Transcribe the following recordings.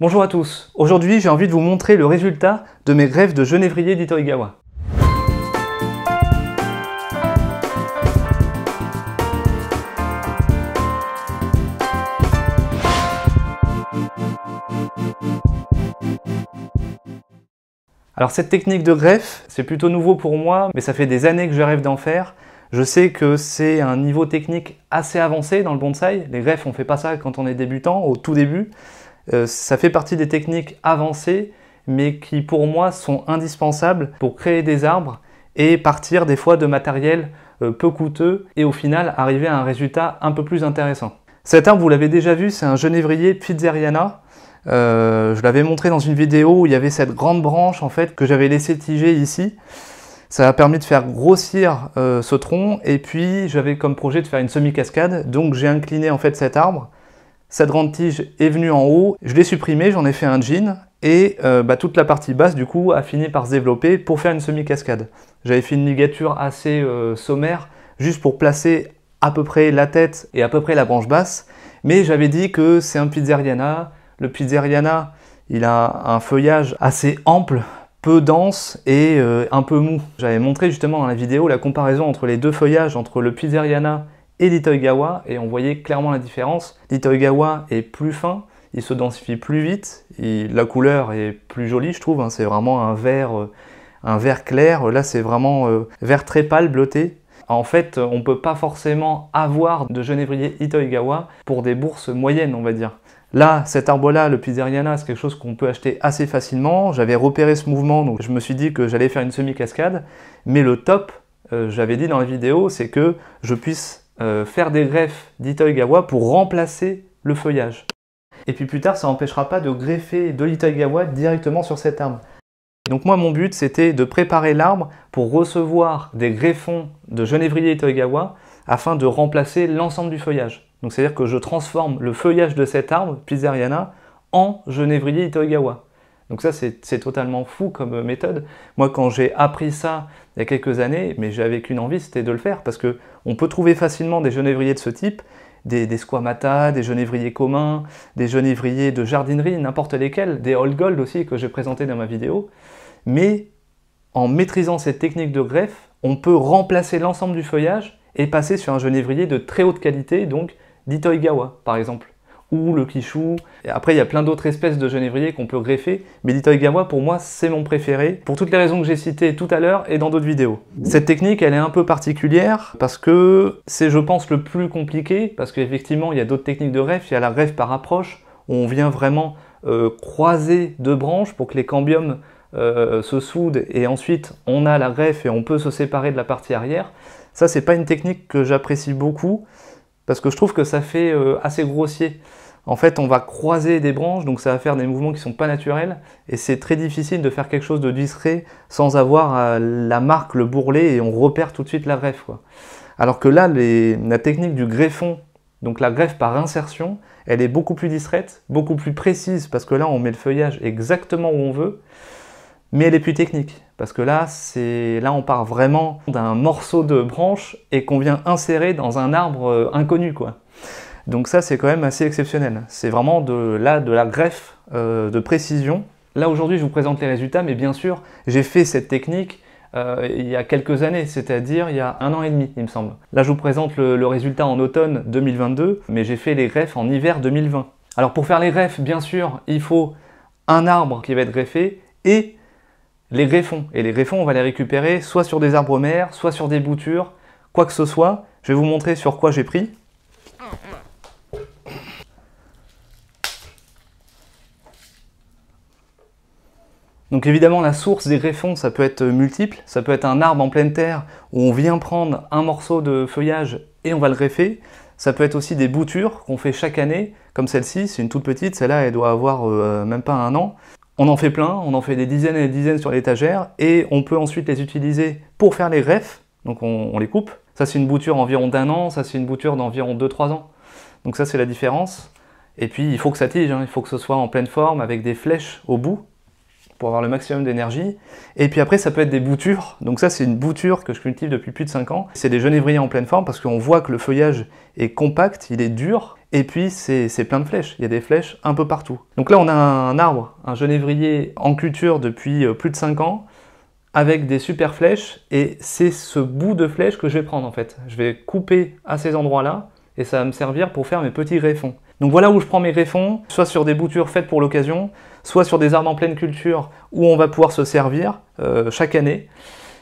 Bonjour à tous, aujourd'hui j'ai envie de vous montrer le résultat de mes greffes de genévrier d'Itorigawa. Alors cette technique de greffe, c'est plutôt nouveau pour moi, mais ça fait des années que je rêve d'en faire. Je sais que c'est un niveau technique assez avancé dans le bonsaï. Les greffes, on fait pas ça quand on est débutant, au tout début. Euh, ça fait partie des techniques avancées, mais qui pour moi sont indispensables pour créer des arbres et partir des fois de matériel euh, peu coûteux et au final arriver à un résultat un peu plus intéressant. Cet arbre, vous l'avez déjà vu, c'est un genévrier Pizzeriana. Euh, je l'avais montré dans une vidéo où il y avait cette grande branche en fait que j'avais laissé tiger ici. Ça a permis de faire grossir ce tronc et puis j'avais comme projet de faire une semi-cascade. Donc j'ai incliné en fait cet arbre cette grande tige est venue en haut, je l'ai supprimée, j'en ai fait un jean et euh, bah, toute la partie basse du coup a fini par se développer pour faire une semi-cascade. J'avais fait une ligature assez euh, sommaire juste pour placer à peu près la tête et à peu près la branche basse, mais j'avais dit que c'est un pizzeriana. Le pizzeriana, il a un feuillage assez ample, peu dense et euh, un peu mou. J'avais montré justement dans la vidéo la comparaison entre les deux feuillages, entre le pizzeriana et d'Itoigawa, et on voyait clairement la différence. L'Itoigawa est plus fin, il se densifie plus vite, la couleur est plus jolie, je trouve, hein. c'est vraiment un vert, euh, un vert clair, là c'est vraiment euh, vert très pâle, bleuté. En fait, on ne peut pas forcément avoir de genévrier Itoigawa pour des bourses moyennes, on va dire. Là, cet arbre-là, le Pizzeriana, c'est quelque chose qu'on peut acheter assez facilement. J'avais repéré ce mouvement, donc je me suis dit que j'allais faire une semi-cascade. Mais le top, euh, j'avais dit dans la vidéo, c'est que je puisse euh, faire des greffes d'Itoigawa pour remplacer le feuillage. Et puis plus tard, ça n'empêchera pas de greffer de l'Itoigawa directement sur cet arbre. Donc moi, mon but, c'était de préparer l'arbre pour recevoir des greffons de genévrier Itoigawa afin de remplacer l'ensemble du feuillage. Donc c'est-à-dire que je transforme le feuillage de cet arbre, Pizzeriana, en genévrier Itoigawa. Donc ça, c'est totalement fou comme méthode. Moi, quand j'ai appris ça il y a quelques années, mais j'avais qu'une envie, c'était de le faire, parce que on peut trouver facilement des genévriers de ce type, des, squamata, des genévriers communs, des genévriers de jardinerie, n'importe lesquels, des old gold aussi que j'ai présenté dans ma vidéo. Mais en maîtrisant cette technique de greffe, on peut remplacer l'ensemble du feuillage et passer sur un genévrier de très haute qualité, donc d'Itoigawa par exemple ou le quichou. après, il y a plein d'autres espèces de genévriers qu'on peut greffer, mais l'Itoy-Gamois pour moi, c'est mon préféré, pour toutes les raisons que j'ai citées tout à l'heure et dans d'autres vidéos. Cette technique, elle est un peu particulière, parce que c'est, je pense, le plus compliqué, parce qu'effectivement, il y a d'autres techniques de greffe, il y a la greffe par approche, où on vient vraiment euh, croiser deux branches pour que les cambiums euh, se soudent, et ensuite, on a la greffe et on peut se séparer de la partie arrière. Ça, c'est pas une technique que j'apprécie beaucoup, parce que je trouve que ça fait euh, assez grossier. En fait, on va croiser des branches, donc ça va faire des mouvements qui ne sont pas naturels, et c'est très difficile de faire quelque chose de discret sans avoir euh, la marque, le bourrelet, et on repère tout de suite la greffe. Alors que là, la technique du greffon, donc la greffe par insertion, elle est beaucoup plus discrète, beaucoup plus précise, parce que là, on met le feuillage exactement où on veut, mais elle est plus technique. Parce que là, c'est là on part vraiment d'un morceau de branche et qu'on vient insérer dans un arbre euh, inconnu, quoi. Donc ça, c'est quand même assez exceptionnel. C'est vraiment de là de la greffe euh, de précision. Là aujourd'hui, je vous présente les résultats, mais bien sûr, j'ai fait cette technique euh, il y a quelques années, c'est-à-dire il y a un an et demi, il me semble. Là, je vous présente le résultat en automne 2022, mais j'ai fait les greffes en hiver 2020. Alors pour faire les greffes, bien sûr, il faut un arbre qui va être greffé et les greffons. Et les greffons, on va les récupérer soit sur des arbres mères, soit sur des boutures, quoi que ce soit. Je vais vous montrer sur quoi j'ai pris. Donc évidemment, la source des greffons, ça peut être multiple. Ça peut être un arbre en pleine terre où on vient prendre un morceau de feuillage et on va le greffer. Ça peut être aussi des boutures qu'on fait chaque année, comme celle-ci, c'est une toute petite, celle-là elle doit avoir euh, même pas un an. On en fait plein, on en fait des dizaines et des dizaines sur l'étagère, et on peut ensuite les utiliser pour faire les greffes, donc on, les coupe. Ça c'est une bouture environ d'un an, ça c'est une bouture d'environ 2-3 ans. Donc ça c'est la différence. Et puis il faut que ça tige, hein. il faut que ce soit en pleine forme, avec des flèches au bout, pour avoir le maximum d'énergie. Et puis après, ça peut être des boutures. Donc ça, c'est une bouture que je cultive depuis plus de 5 ans. C'est des genévriers en pleine forme parce qu'on voit que le feuillage est compact, il est dur. Et puis, c'est plein de flèches. Il y a des flèches un peu partout. Donc là, on a un arbre, un genévrier en culture depuis euh, plus de 5 ans, avec des super flèches. Et c'est ce bout de flèche que je vais prendre, en fait. Je vais couper à ces endroits-là, et ça va me servir pour faire mes petits greffons. Donc voilà où je prends mes greffons, soit sur des boutures faites pour l'occasion, soit sur des arbres en pleine culture où on va pouvoir se servir euh, chaque année,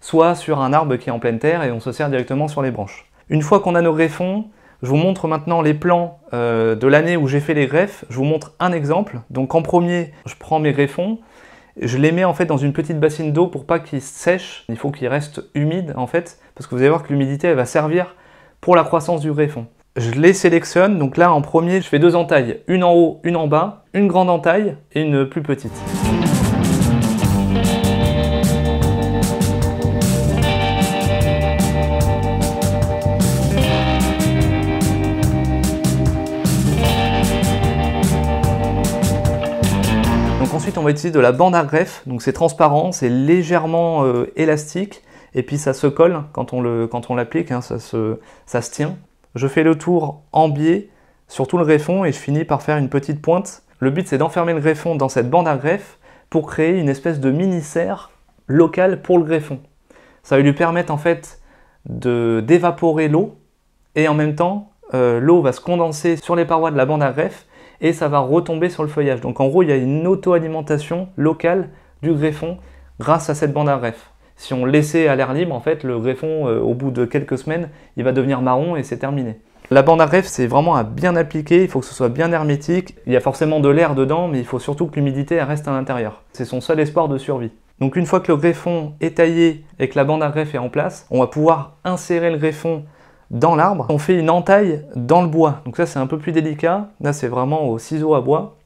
soit sur un arbre qui est en pleine terre et on se sert directement sur les branches. Une fois qu'on a nos greffons, je vous montre maintenant les plans euh, de l'année où j'ai fait les greffes. Je vous montre un exemple. Donc en premier, je prends mes greffons. Je les mets en fait dans une petite bassine d'eau pour pas qu'ils sèchent. Il faut qu'ils restent humides en fait, parce que vous allez voir que l'humidité elle va servir pour la croissance du greffon. Je les sélectionne, donc là en premier je fais deux entailles, une en haut, une en bas, une grande entaille et une plus petite. ensuite, on va utiliser de la bande à greffe. Donc c'est transparent, c'est légèrement euh, élastique. Et puis ça se colle quand on l'applique, hein, ça, se, tient. Je fais le tour en biais sur tout le greffon et je finis par faire une petite pointe. Le but c'est d'enfermer le greffon dans cette bande à greffe pour créer une espèce de mini-serre locale pour le greffon. Ça va lui permettre en fait d'évaporer l'eau et en même temps euh, l'eau va se condenser sur les parois de la bande à greffe et ça va retomber sur le feuillage. Donc en gros, il y a une auto-alimentation locale du greffon grâce à cette bande à greffe. Si on laissait à l'air libre, en fait, le greffon, euh, au bout de quelques semaines, il va devenir marron et c'est terminé. La bande à greffe, c'est vraiment à bien appliquer, il faut que ce soit bien hermétique. Il y a forcément de l'air dedans, mais il faut surtout que l'humidité reste à l'intérieur. C'est son seul espoir de survie. Donc une fois que le greffon est taillé et que la bande à greffe est en place, on va pouvoir insérer le greffon dans l'arbre. On fait une entaille dans le bois. Donc ça, c'est un peu plus délicat. Là, c'est vraiment au ciseau à bois.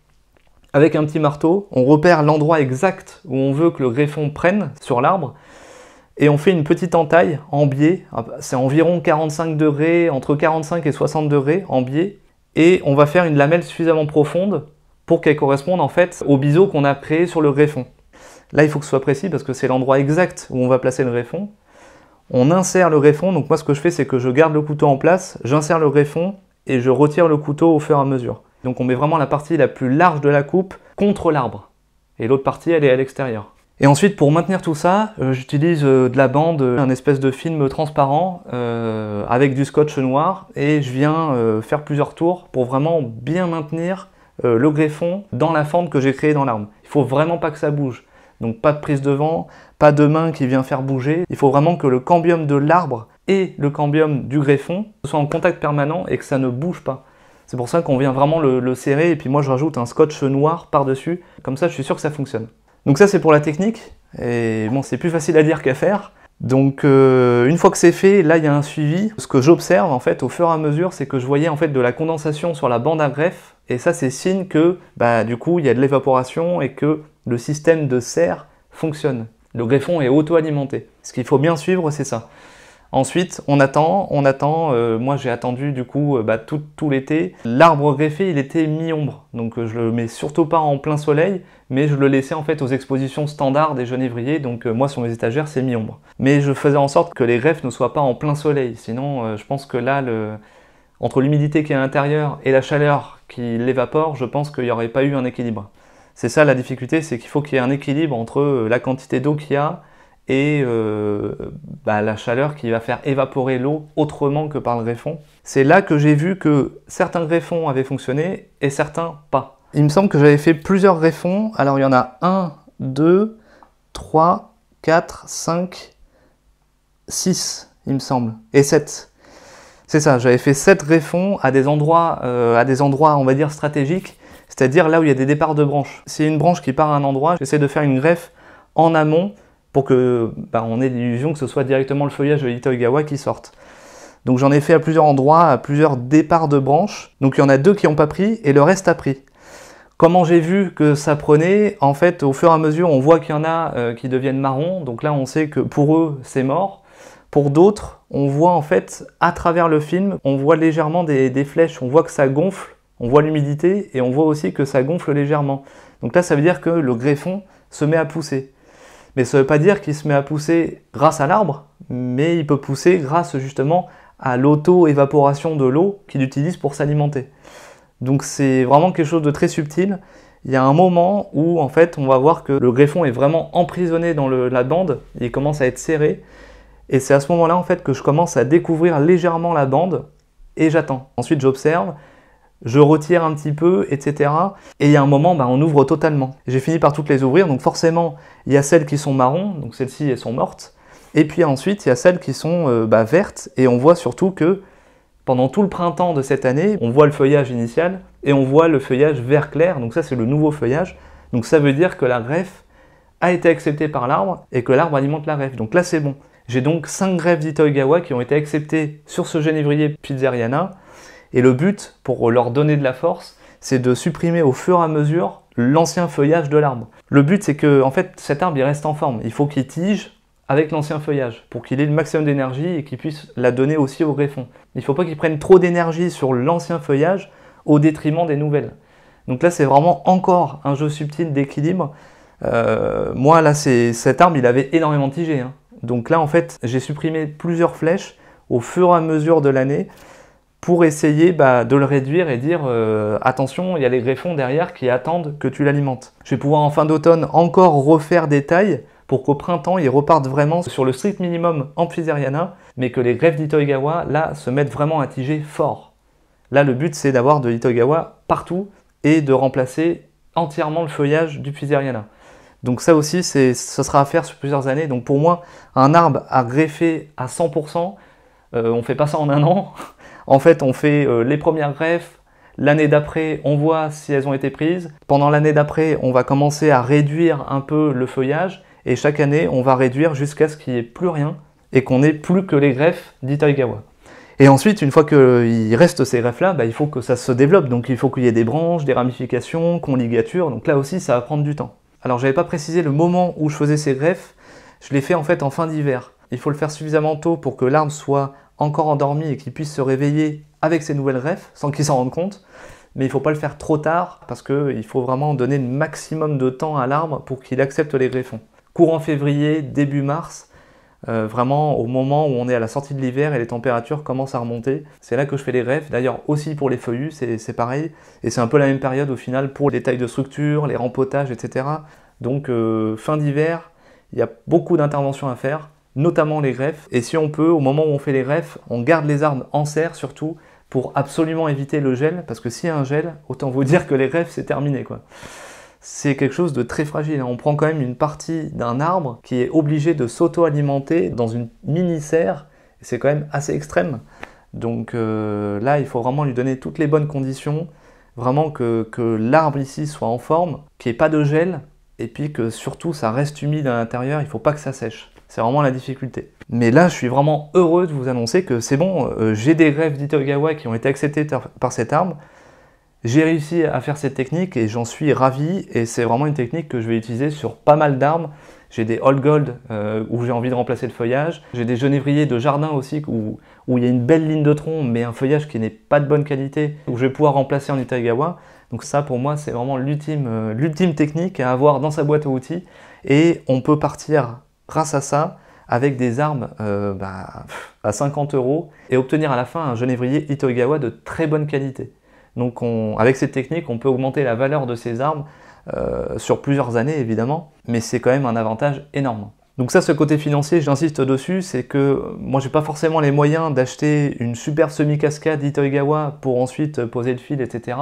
Avec un petit marteau, on repère l'endroit exact où on veut que le greffon prenne sur l'arbre. Et on fait une petite entaille en biais. Ah, bah, c'est environ 45 degrés, entre 45 et 60 degrés en biais. Et on va faire une lamelle suffisamment profonde pour qu'elle corresponde en fait au biseau qu'on a créé sur le greffon. Là, il faut que ce soit précis parce que c'est l'endroit exact où on va placer le greffon on insère le greffon. Donc moi, ce que je fais, c'est que je garde le couteau en place, j'insère le greffon et je retire le couteau au fur et à mesure. Donc on met vraiment la partie la plus large de la coupe contre l'arbre. Et l'autre partie, elle est à l'extérieur. Et ensuite, pour maintenir tout ça, euh, j'utilise euh, de la bande, euh, un espèce de film transparent avec du scotch noir et je viens faire plusieurs tours pour vraiment bien maintenir le greffon dans la fente que j'ai créée dans l'arbre. Il faut vraiment pas que ça bouge. Donc pas de prise de vent, pas de main qui vient faire bouger. Il faut vraiment que le cambium de l'arbre et le cambium du greffon soient en contact permanent et que ça ne bouge pas. C'est pour ça qu'on vient vraiment le, serrer et puis moi je rajoute un scotch noir par-dessus. Comme ça je suis sûr que ça fonctionne. Donc ça c'est pour la technique. Et bon c'est plus facile à dire qu'à faire. Donc euh, une fois que c'est fait, là il y a un suivi. Ce que j'observe en fait au fur et à mesure, c'est que je voyais en fait de la condensation sur la bande à greffe, et ça c'est signe que bah, du coup il y a de l'évaporation et que le système de serre fonctionne. Le greffon est auto-alimenté. Ce qu'il faut bien suivre, c'est ça. Ensuite, on attend, on attend. Euh, moi, j'ai attendu du coup euh, bah, tout, l'été. L'arbre greffé, il était mi-ombre, donc je euh, je le mets surtout pas en plein soleil, mais je le laissais en fait aux expositions standards des genévriers. Donc moi, sur mes étagères, c'est mi-ombre. Mais je faisais en sorte que les greffes ne soient pas en plein soleil, sinon je pense que là, entre l'humidité qui est à l'intérieur et la chaleur qui l'évapore, je pense qu'il n'y aurait pas eu un équilibre. C'est ça la difficulté, c'est qu'il faut qu'il y ait un équilibre entre euh, la quantité d'eau qu'il y a et euh, bah, la chaleur qui va faire évaporer l'eau autrement que par le greffon. C'est là que j'ai vu que certains greffons avaient fonctionné et certains pas. Il me semble que j'avais fait plusieurs greffons, alors il y en a 1, 2, 3, 4, 5, 6, il me semble, et 7. C'est ça, j'avais fait 7 greffons à des endroits, euh, à des endroits, on va dire, stratégiques, c'est-à-dire là où il y a des départs de branches. Si une branche qui part à un endroit, j'essaie de faire une greffe en amont pour que bah, on ait l'illusion que ce soit directement le feuillage de l'Itaogawa qui sorte. Donc j'en ai fait à plusieurs endroits, à plusieurs départs de branches. Donc il y en a deux qui n'ont pas pris et le reste a pris. Comment j'ai vu que ça prenait En fait, au fur et à mesure, on voit qu'il y en a euh, qui deviennent marrons. Donc là, on sait que pour eux, c'est mort. Pour d'autres, on voit en fait à travers le film, on voit légèrement des flèches, on voit que ça gonfle on voit l'humidité et on voit aussi que ça gonfle légèrement. Donc là, ça veut dire que le greffon se met à pousser. Mais ça ne veut pas dire qu'il se met à pousser grâce à l'arbre, mais il peut pousser grâce justement à l'auto-évaporation de l'eau qu'il utilise pour s'alimenter. Donc c'est vraiment quelque chose de très subtil. Il y a un moment où en fait on va voir que le greffon est vraiment emprisonné dans la bande, il commence à être serré, et c'est à ce moment-là en fait que je commence à découvrir légèrement la bande et j'attends. Ensuite j'observe je retire un petit peu, etc. Et il y a un moment, ben, on ouvre totalement. J'ai fini par toutes les ouvrir, donc forcément, il y a celles qui sont marron, donc celles-ci, elles sont mortes. Et puis ensuite, il y a celles qui sont euh, ben, vertes, et on voit surtout que pendant tout le printemps de cette année, on voit le feuillage initial, et on voit le feuillage vert clair, donc ça c'est le nouveau feuillage. Donc ça veut dire que la greffe a été acceptée par l'arbre, et que l'arbre alimente la greffe. Donc là c'est bon. J'ai donc 5 greffes d'Itoigawa qui ont été acceptées sur ce Genévrier Pizzeriana, et le but, pour leur donner de la force, c'est de supprimer au fur et à mesure l'ancien feuillage de l'arbre. Le but, c'est que fait, cet arbre, il reste en forme. Il faut qu'il tige avec l'ancien feuillage pour qu'il ait le maximum d'énergie et qu'il puisse la donner aussi au greffon. Il ne faut pas qu'il prenne trop d'énergie sur l'ancien feuillage au détriment des nouvelles. Donc là, c'est vraiment encore un jeu subtil d'équilibre. Euh, moi, là, cet arbre, il avait énormément tigé. Hein. Donc là, en fait, j'ai supprimé plusieurs flèches au fur et à mesure de l'année pour essayer bah, de le réduire et dire euh, attention, il y a les greffons derrière qui attendent que tu l'alimentes. Je vais pouvoir en fin d'automne encore refaire des tailles pour qu'au printemps, ils repartent vraiment sur le strict minimum en Pfizeriana, mais que les greffes d'Itoigawa, là, se mettent vraiment à tiger fort. Là, le but, c'est d'avoir de l'Itoigawa partout et de remplacer entièrement le feuillage du Pfizeriana. Donc ça aussi, c'est ce sera à faire sur plusieurs années. Donc pour moi, un arbre à greffer à 100%, euh, on fait pas ça en un an. En fait, on fait euh, les premières greffes, L'année d'après, on voit si elles ont été prises. Pendant l'année d'après, on va commencer à réduire un peu le feuillage. Et chaque année, on va réduire jusqu'à ce qu'il n'y ait plus rien et qu'on ait plus que les greffes d'Itaigawa. Et ensuite, une fois qu'il reste ces greffes-là, bah, il faut que ça se développe. Donc il faut qu'il y ait des branches, des ramifications, qu'on ligature. Donc là aussi, ça va prendre du temps. Alors je n'avais pas précisé le moment où je faisais ces greffes. Je les fais en fait en fin d'hiver. Il faut le faire suffisamment tôt pour que l'arbre soit encore endormi et qu'il puisse se réveiller avec ses nouvelles greffes, sans qu'il s'en rende compte. Mais il ne faut pas le faire trop tard parce qu'il faut vraiment donner le maximum de temps à l'arbre pour qu'il accepte les greffons. Courant février, début mars, euh, vraiment au moment où on est à la sortie de l'hiver et les températures commencent à remonter. C'est là que je fais les greffes. D'ailleurs aussi pour les feuillus, c'est pareil. Et c'est un peu la même période au final pour les tailles de structure, les rempotages, etc. Donc euh, fin d'hiver, il y a beaucoup d'interventions à faire notamment les greffes. Et si on peut, au moment où on fait les greffes, on garde les arbres en serre surtout pour absolument éviter le gel, parce que s'il y a un gel, autant vous dire que les greffes, c'est terminé quoi c'est quelque chose de très fragile. Hein. On prend quand même une partie d'un arbre qui est obligé de s'auto-alimenter dans une mini-serre. C'est quand même assez extrême. Donc euh, là, il faut vraiment lui donner toutes les bonnes conditions. Vraiment que, que l'arbre ici soit en forme, qu'il n'y ait pas de gel. Et puis que surtout, ça reste humide à l'intérieur. Il ne faut pas que ça sèche. C'est vraiment la difficulté. Mais là, je suis vraiment heureux de vous annoncer que c'est bon, euh, j'ai des rêves d'Itogawa qui ont été acceptés par cette arme. J'ai réussi à faire cette technique et j'en suis ravi. Et c'est vraiment une technique que je vais utiliser sur pas mal d'armes. J'ai des old gold euh, où j'ai envie de remplacer le feuillage. J'ai des genévriers de jardin aussi où, il y a une belle ligne de tronc mais un feuillage qui n'est pas de bonne qualité où je vais pouvoir remplacer en Itagawa. Donc ça pour moi c'est vraiment euh, l'ultime technique à avoir dans sa boîte à outils et on peut partir grâce à ça avec des armes euh, bah, à 50 euros et obtenir à la fin un genévrier Itogawa de très bonne qualité. Donc avec cette technique, on peut augmenter la valeur de ces armes euh, sur plusieurs années évidemment, mais c'est quand même un avantage énorme. Donc ça, ce côté financier, j'insiste dessus, c'est que euh, moi, j'ai pas forcément les moyens d'acheter une super semi-cascade Itoigawa pour ensuite poser le fil, etc.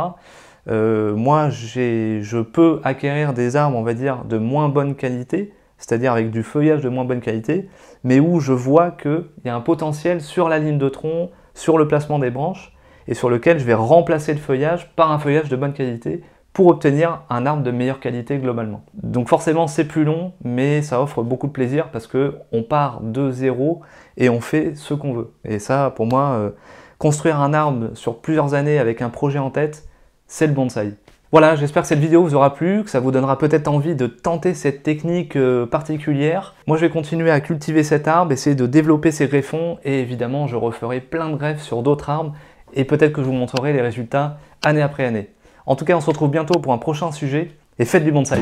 moi, je peux acquérir des armes, on va dire, de moins bonne qualité, c'est-à-dire avec du feuillage de moins bonne qualité, mais où je vois qu'il y a un potentiel sur la ligne de tronc, sur le placement des branches, et sur lequel je vais remplacer le feuillage par un feuillage de bonne qualité pour obtenir un arbre de meilleure qualité globalement. Donc forcément c'est plus long, mais ça offre beaucoup de plaisir parce que on part de zéro et on fait ce qu'on veut. Et ça pour moi, euh, construire un arbre sur plusieurs années avec un projet en tête, c'est le bonsaï. Voilà, j'espère que cette vidéo vous aura plu, que ça vous donnera peut-être envie de tenter cette technique euh, particulière. Moi, je vais continuer à cultiver cet arbre, essayer de développer ses greffons, et évidemment, je referai plein de greffes sur d'autres arbres, et peut-être que je vous montrerai les résultats année après année. En tout cas, on se retrouve bientôt pour un prochain sujet, et faites du bonsaï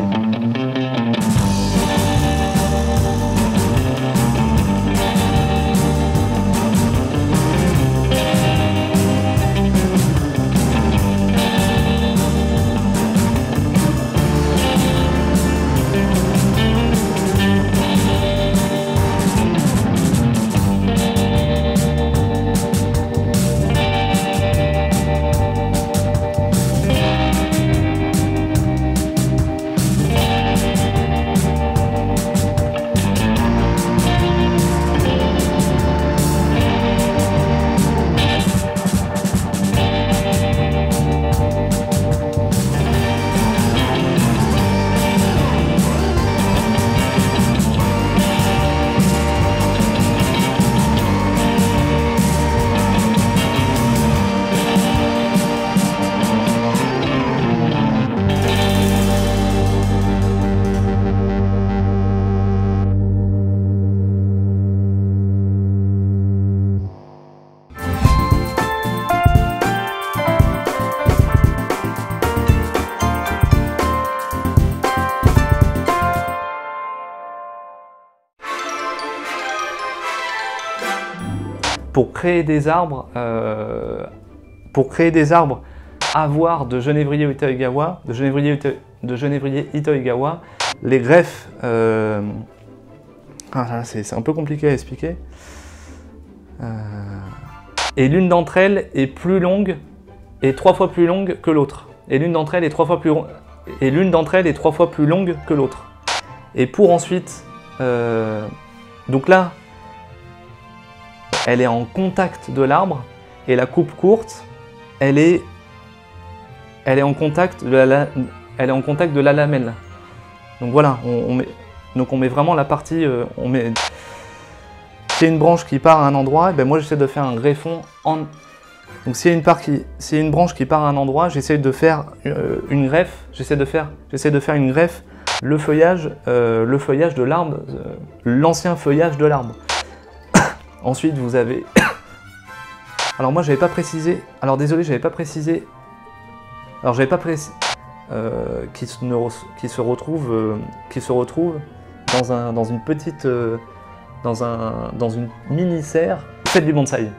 pour créer des arbres, euh, pour créer des arbres avoir de Genévrier Itoigawa, de Genévrier, de les greffes. Euh, ah, c'est un peu compliqué à expliquer. Euh, et l'une d'entre elles est plus longue, et trois fois plus longue que l'autre. Et l'une d'entre elles est trois fois plus et l'une d'entre elles est trois fois plus longue que l'autre. Et pour ensuite, donc là, elle est en contact de l'arbre et la coupe courte, elle est, elle est, en, contact de la, elle est en contact de la lamelle. Donc voilà, on, met, donc on met vraiment la partie, euh, on met c'est y a une branche qui part à un endroit, et eh ben moi j'essaie de faire un greffon en. Donc s'il y une, part qui... y une branche qui part à un endroit, j'essaie de faire euh, une greffe, j'essaie de faire, j'essaie de faire une greffe, le feuillage, euh, le feuillage de l'arbre, l'ancien feuillage de l'arbre. Ensuite, vous avez... Alors moi, j'avais pas précisé... Alors désolé, j'avais pas précisé... Alors j'avais pas précisé... Euh, qui, se qui, se retrouve, euh, qui se retrouve dans, un, dans une petite... Euh, dans, un, dans une mini-serre. Faites du bonsaï